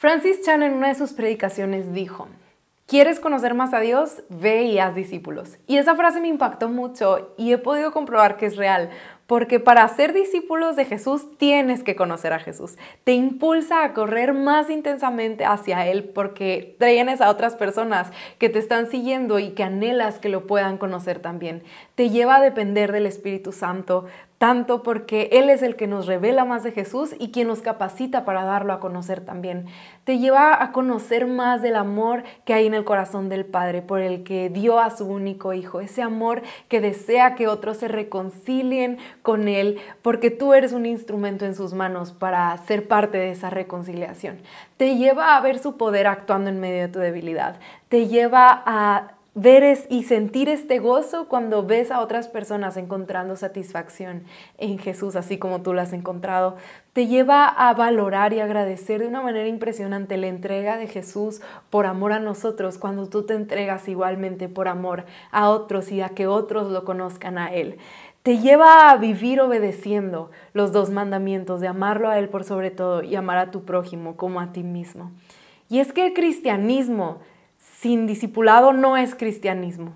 Francis Chan en una de sus predicaciones dijo, ¿quieres conocer más a Dios? Ve y haz discípulos. Y esa frase me impactó mucho y he podido comprobar que es real, porque para ser discípulos de Jesús tienes que conocer a Jesús. Te impulsa a correr más intensamente hacia Él porque traienes a otras personas que te están siguiendo y que anhelas que lo puedan conocer también. Te lleva a depender del Espíritu Santo, tanto porque Él es el que nos revela más de Jesús y quien nos capacita para darlo a conocer también. Te lleva a conocer más del amor que hay en el corazón del Padre por el que dio a su único Hijo, ese amor que desea que otros se reconcilien con Él porque tú eres un instrumento en sus manos para ser parte de esa reconciliación. Te lleva a ver su poder actuando en medio de tu debilidad. Te lleva a ver y sentir este gozo cuando ves a otras personas encontrando satisfacción en Jesús, así como tú lo has encontrado, te lleva a valorar y agradecer de una manera impresionante la entrega de Jesús por amor a nosotros, cuando tú te entregas igualmente por amor a otros y a que otros lo conozcan a Él te lleva a vivir obedeciendo los dos mandamientos de amarlo a Él por sobre todo y amar a tu prójimo como a ti mismo. Y es que el cristianismo sin discipulado no es cristianismo.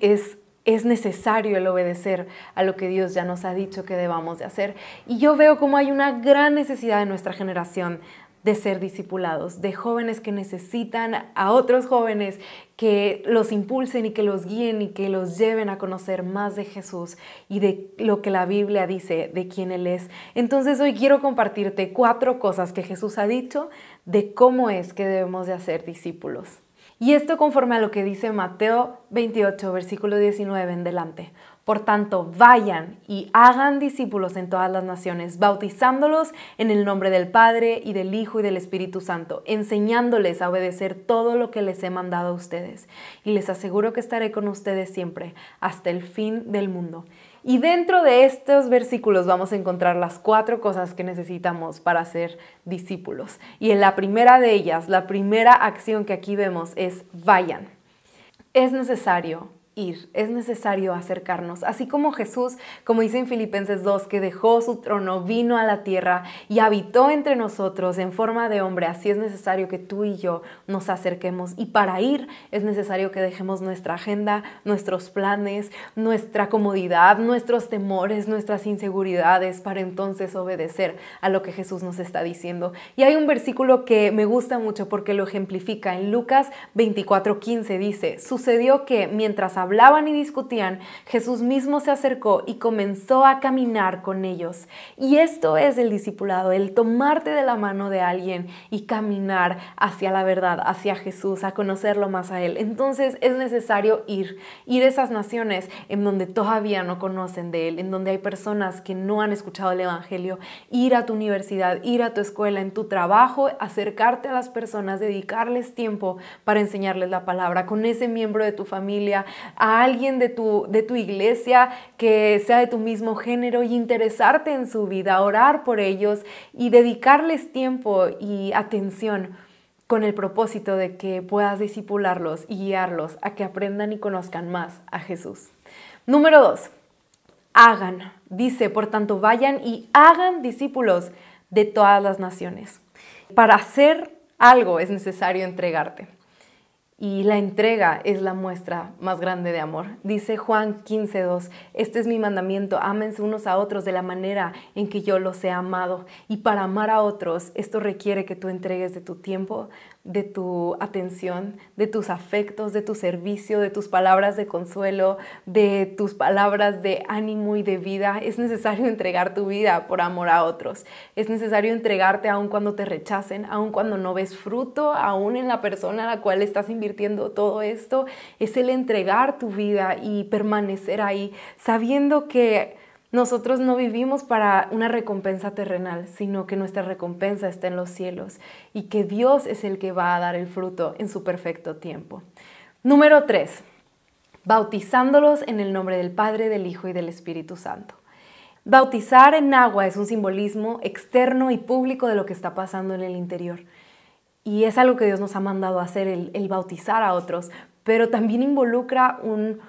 Es, necesario el obedecer a lo que Dios ya nos ha dicho que debamos de hacer. Y yo veo como hay una gran necesidad en nuestra generación de ser discipulados, de jóvenes que necesitan a otros jóvenes que los impulsen y que los guíen y que los lleven a conocer más de Jesús y de lo que la Biblia dice, de quién Él es. Entonces hoy quiero compartirte cuatro cosas que Jesús ha dicho de cómo es que debemos de hacer discípulos. Y esto conforme a lo que dice Mateo 28, versículo 19 en delante. Por tanto, vayan y hagan discípulos en todas las naciones, bautizándolos en el nombre del Padre y del Hijo y del Espíritu Santo, enseñándoles a obedecer todo lo que les he mandado a ustedes. Y les aseguro que estaré con ustedes siempre, hasta el fin del mundo. Y dentro de estos versículos vamos a encontrar las cuatro cosas que necesitamos para ser discípulos. Y en la primera de ellas, la primera acción que aquí vemos es vayan. Es necesario es necesario acercarnos, así como Jesús, como dice en Filipenses 2, que dejó su trono, vino a la tierra y habitó entre nosotros en forma de hombre, así es necesario que tú y yo nos acerquemos y para ir es necesario que dejemos nuestra agenda, nuestros planes, nuestra comodidad, nuestros temores, nuestras inseguridades para entonces obedecer a lo que Jesús nos está diciendo. Y hay un versículo que me gusta mucho porque lo ejemplifica en Lucas 24:15 dice, sucedió que mientras hablaban y discutían, Jesús mismo se acercó y comenzó a caminar con ellos. Y esto es el discipulado, el tomarte de la mano de alguien y caminar hacia la verdad, hacia Jesús, a conocerlo más a Él. Entonces es necesario ir, ir a esas naciones en donde todavía no conocen de Él, en donde hay personas que no han escuchado el Evangelio, ir a tu universidad, ir a tu escuela, en tu trabajo, acercarte a las personas, dedicarles tiempo para enseñarles la palabra, con ese miembro de tu familia, a alguien de tu, de tu iglesia que sea de tu mismo género y interesarte en su vida, orar por ellos y dedicarles tiempo y atención con el propósito de que puedas discipularlos y guiarlos a que aprendan y conozcan más a Jesús. Número dos, Hagan. Dice, por tanto, vayan y hagan discípulos de todas las naciones. Para hacer algo es necesario entregarte y la entrega es la muestra más grande de amor. Dice Juan 15.2, este es mi mandamiento, ámense unos a otros de la manera en que yo los he amado. Y para amar a otros, esto requiere que tú entregues de tu tiempo, de tu atención, de tus afectos, de tu servicio, de tus palabras de consuelo, de tus palabras de ánimo y de vida. Es necesario entregar tu vida por amor a otros. Es necesario entregarte aun cuando te rechacen, aun cuando no ves fruto, aun en la persona a la cual estás invirtiendo todo esto. Es el entregar tu vida y permanecer ahí, sabiendo que nosotros no vivimos para una recompensa terrenal, sino que nuestra recompensa está en los cielos y que Dios es el que va a dar el fruto en su perfecto tiempo. Número 3. Bautizándolos en el nombre del Padre, del Hijo y del Espíritu Santo. Bautizar en agua es un simbolismo externo y público de lo que está pasando en el interior. Y es algo que Dios nos ha mandado a hacer, el, bautizar a otros, pero también involucra un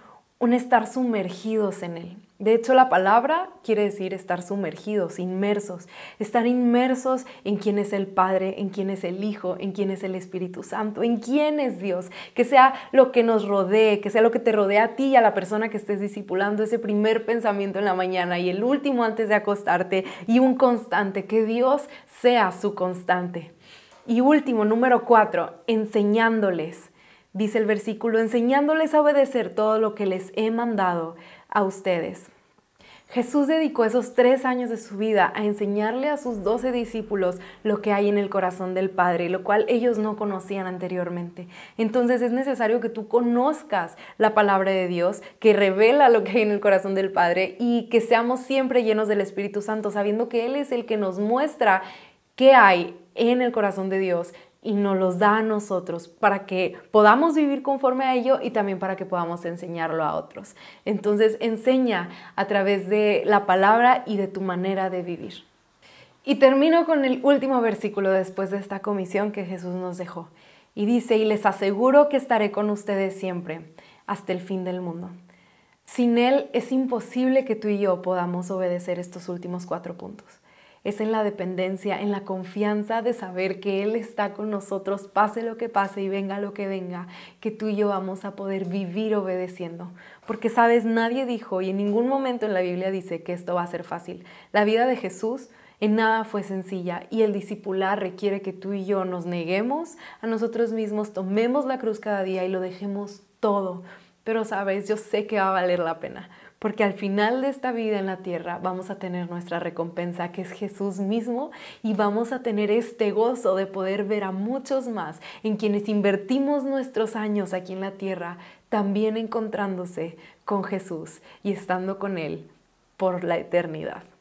estar sumergidos en Él de hecho, la palabra quiere decir estar sumergidos, inmersos, estar inmersos en quién es el Padre, en quién es el Hijo, en quién es el Espíritu Santo, en quién es Dios, que sea lo que nos rodee, que sea lo que te rodea a ti y a la persona que estés discipulando, ese primer pensamiento en la mañana y el último antes de acostarte y un constante, que Dios sea su constante. Y último, número cuatro, enseñándoles. Dice el versículo, enseñándoles a obedecer todo lo que les he mandado a ustedes. Jesús dedicó esos tres años de su vida a enseñarle a sus doce discípulos lo que hay en el corazón del Padre, lo cual ellos no conocían anteriormente. Entonces es necesario que tú conozcas la palabra de Dios, que revela lo que hay en el corazón del Padre y que seamos siempre llenos del Espíritu Santo, sabiendo que Él es el que nos muestra qué hay en el corazón de Dios y nos los da a nosotros para que podamos vivir conforme a ello y también para que podamos enseñarlo a otros. Entonces enseña a través de la palabra y de tu manera de vivir. Y termino con el último versículo después de esta comisión que Jesús nos dejó. Y dice, y les aseguro que estaré con ustedes siempre, hasta el fin del mundo. Sin Él es imposible que tú y yo podamos obedecer estos últimos cuatro puntos es en la dependencia, en la confianza de saber que Él está con nosotros, pase lo que pase y venga lo que venga, que tú y yo vamos a poder vivir obedeciendo. Porque sabes, nadie dijo y en ningún momento en la Biblia dice que esto va a ser fácil. La vida de Jesús en nada fue sencilla y el discipular requiere que tú y yo nos neguemos a nosotros mismos, tomemos la cruz cada día y lo dejemos todo pero sabes, yo sé que va a valer la pena, porque al final de esta vida en la tierra vamos a tener nuestra recompensa, que es Jesús mismo, y vamos a tener este gozo de poder ver a muchos más en quienes invertimos nuestros años aquí en la tierra, también encontrándose con Jesús y estando con Él por la eternidad.